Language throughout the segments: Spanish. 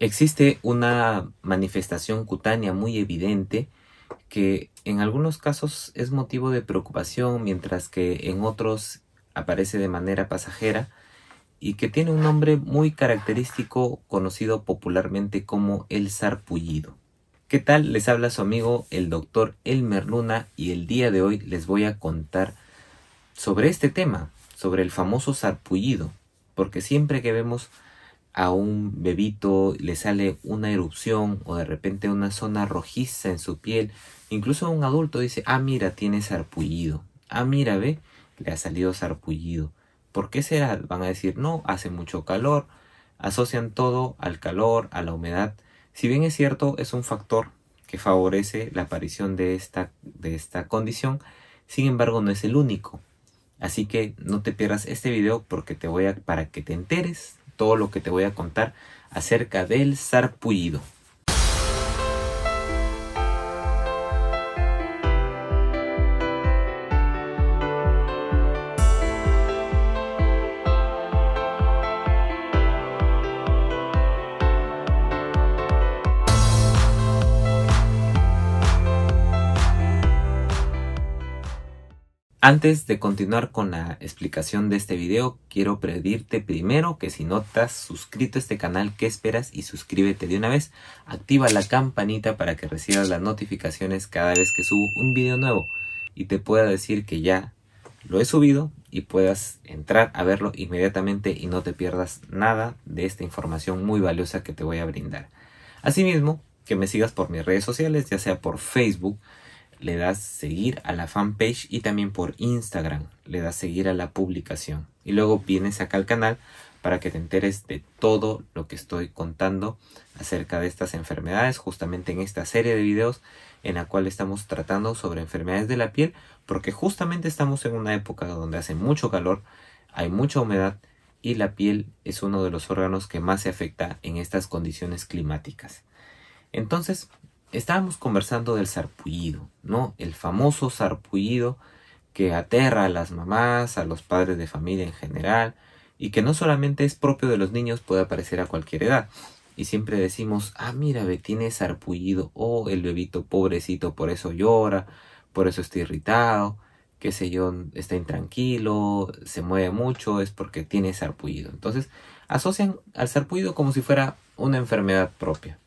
Existe una manifestación cutánea muy evidente que en algunos casos es motivo de preocupación, mientras que en otros aparece de manera pasajera y que tiene un nombre muy característico conocido popularmente como el sarpullido. ¿Qué tal? Les habla su amigo el doctor Elmer Luna y el día de hoy les voy a contar sobre este tema, sobre el famoso sarpullido, porque siempre que vemos a un bebito le sale una erupción o de repente una zona rojiza en su piel, incluso un adulto dice, ah, mira, tiene sarpullido, ah, mira, ve, le ha salido sarpullido. ¿Por qué será? Van a decir, no, hace mucho calor, asocian todo al calor, a la humedad. Si bien es cierto, es un factor que favorece la aparición de esta, de esta condición, sin embargo no es el único. Así que no te pierdas este video porque te voy a, para que te enteres todo lo que te voy a contar acerca del sarpullido. Antes de continuar con la explicación de este video, quiero pedirte primero que si no estás suscrito a este canal, ¿qué esperas? Y suscríbete de una vez. Activa la campanita para que recibas las notificaciones cada vez que subo un video nuevo y te pueda decir que ya lo he subido y puedas entrar a verlo inmediatamente y no te pierdas nada de esta información muy valiosa que te voy a brindar. Asimismo, que me sigas por mis redes sociales, ya sea por Facebook, le das seguir a la fanpage y también por Instagram le das seguir a la publicación. Y luego vienes acá al canal para que te enteres de todo lo que estoy contando acerca de estas enfermedades, justamente en esta serie de videos en la cual estamos tratando sobre enfermedades de la piel, porque justamente estamos en una época donde hace mucho calor, hay mucha humedad y la piel es uno de los órganos que más se afecta en estas condiciones climáticas. Entonces, estábamos conversando del sarpullido, ¿no? El famoso sarpullido que aterra a las mamás, a los padres de familia en general, y que no solamente es propio de los niños, puede aparecer a cualquier edad. Y siempre decimos, ah, mira, ve, tiene sarpullido, o oh, el bebito pobrecito, por eso llora, por eso está irritado, qué sé yo, está intranquilo, se mueve mucho, es porque tiene sarpullido. Entonces, asocian al sarpullido como si fuera una enfermedad propia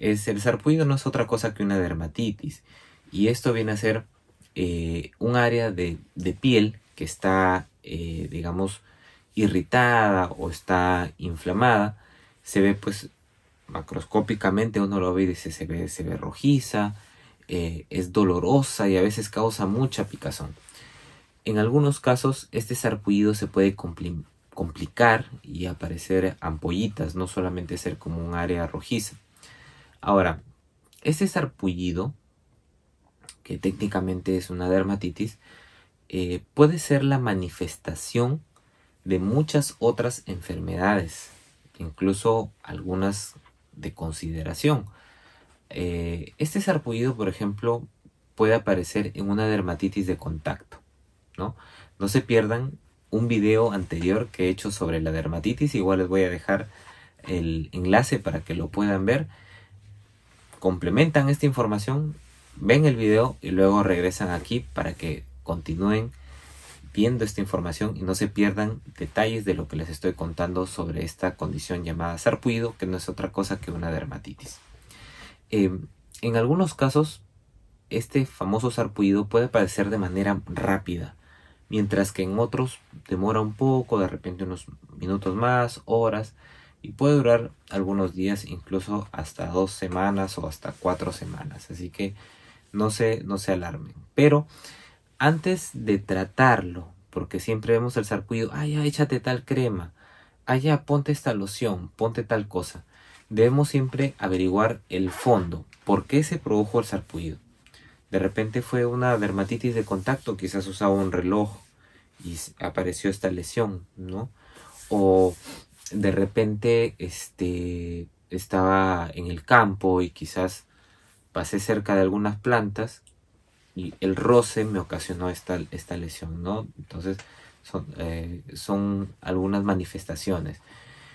el sarpullido no es otra cosa que una dermatitis. Y esto viene a ser eh, un área de, piel que está, eh, digamos, irritada o está inflamada. Se ve pues macroscópicamente, uno lo ve dice, se ve, se ve rojiza, eh, es dolorosa y a veces causa mucha picazón. En algunos casos este sarpullido se puede complicar y aparecer ampollitas, no solamente ser como un área rojiza. Ahora, este sarpullido, que técnicamente es una dermatitis, eh, puede ser la manifestación de muchas otras enfermedades, incluso algunas de consideración. Eh, este sarpullido, por ejemplo, puede aparecer en una dermatitis de contacto. ¿no? no se pierdan un video anterior que he hecho sobre la dermatitis, igual les voy a dejar el enlace para que lo puedan ver complementan esta información, ven el video y luego regresan aquí para que continúen viendo esta información y no se pierdan detalles de lo que les estoy contando sobre esta condición llamada sarpullido, que no es otra cosa que una dermatitis. Em, en algunos casos, este famoso sarpullido puede aparecer de manera rápida, mientras que en otros demora un poco, de repente unos minutos más, horas, y puede durar algunos días, incluso hasta dos semanas o hasta cuatro semanas. Así que no se, no se alarmen. Pero antes de tratarlo, porque siempre vemos el sarcuido, Ah, ya, échate tal crema, Ah, ya, ponte esta loción, ponte tal cosa. Debemos siempre averiguar el fondo, por qué se produjo el sarpullido. De repente fue una dermatitis de contacto, quizás usaba un reloj y apareció esta lesión, ¿no? O de repente este, estaba en el campo y quizás pasé cerca de algunas plantas y el roce me ocasionó esta, esta lesión, ¿no? Entonces son, eh, son algunas manifestaciones.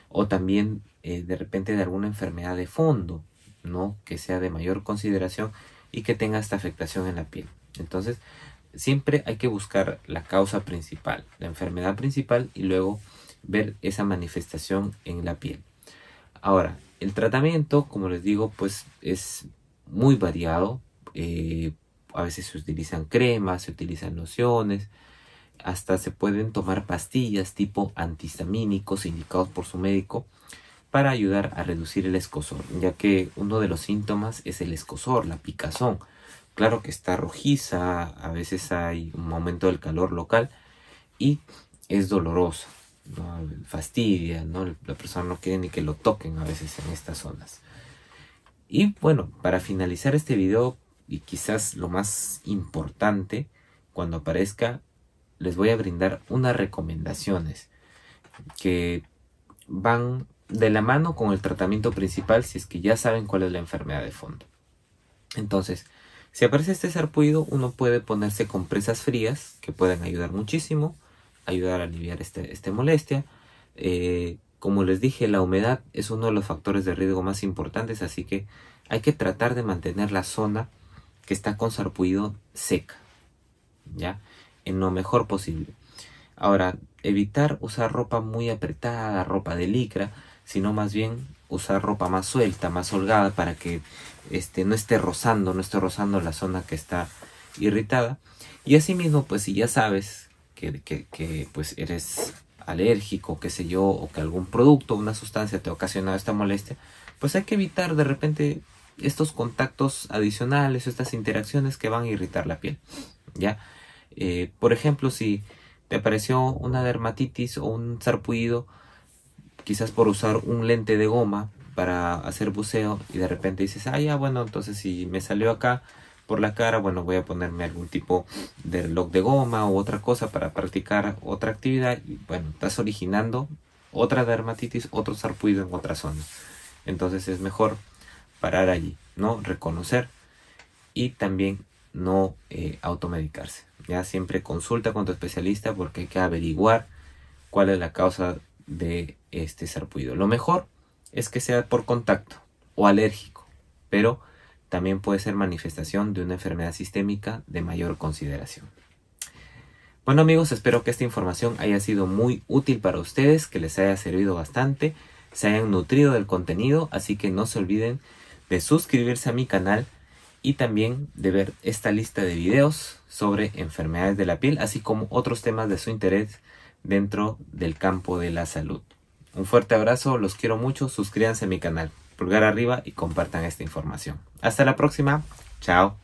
O también eh, de repente de alguna enfermedad de fondo, ¿no? Que sea de mayor consideración y que tenga esta afectación en la piel. Entonces siempre hay que buscar la causa principal, la enfermedad principal y luego ver esa manifestación en la piel. Ahora, el tratamiento, como les digo, pues es muy variado. Eh, a veces se utilizan cremas, se utilizan lociones, hasta se pueden tomar pastillas tipo antihistamínicos indicados por su médico para ayudar a reducir el escosor, ya que uno de los síntomas es el escosor, la picazón. Claro que está rojiza, a veces hay un aumento del calor local y es doloroso. ¿no? fastidia, ¿no? la persona no quiere ni que lo toquen a veces en estas zonas. Y bueno, para finalizar este video, y quizás lo más importante, cuando aparezca, les voy a brindar unas recomendaciones que van de la mano con el tratamiento principal si es que ya saben cuál es la enfermedad de fondo. Entonces, si aparece este sarpullido, uno puede ponerse compresas frías que pueden ayudar muchísimo ayudar a aliviar esta este molestia. Eh, como les dije, la humedad es uno de los factores de riesgo más importantes, así que hay que tratar de mantener la zona que está con sarpullido seca, ¿ya? En lo mejor posible. Ahora, evitar usar ropa muy apretada, ropa de licra, sino más bien usar ropa más suelta, más holgada, para que este, no esté rozando, no esté rozando la zona que está irritada. Y asimismo, pues si ya sabes que, que, pues eres alérgico, qué sé yo, o que algún producto, una sustancia te ha ocasionado esta molestia, pues hay que evitar de repente estos contactos adicionales, estas interacciones que van a irritar la piel. ¿ya? Eh, por ejemplo, si te apareció una dermatitis o un sarpullido, quizás por usar un lente de goma para hacer buceo y de repente dices, ah, ya, bueno, entonces si me salió acá, por la cara, bueno, voy a ponerme algún tipo de reloj de goma u otra cosa para practicar otra actividad y bueno, estás originando otra dermatitis, otro sarpullido en otra zona. Entonces es mejor parar allí, ¿no? Reconocer y también no eh, automedicarse. Ya siempre consulta con tu especialista porque hay que averiguar cuál es la causa de este sarpullido. Lo mejor es que sea por contacto o alérgico, pero también puede ser manifestación de una enfermedad sistémica de mayor consideración. Bueno amigos, espero que esta información haya sido muy útil para ustedes, que les haya servido bastante, se hayan nutrido del contenido, así que no se olviden de suscribirse a mi canal y también de ver esta lista de videos sobre enfermedades de la piel, así como otros temas de su interés dentro del campo de la salud. Un fuerte abrazo, los quiero mucho, suscríbanse a mi canal pulgar arriba y compartan esta información. Hasta la próxima. Chao.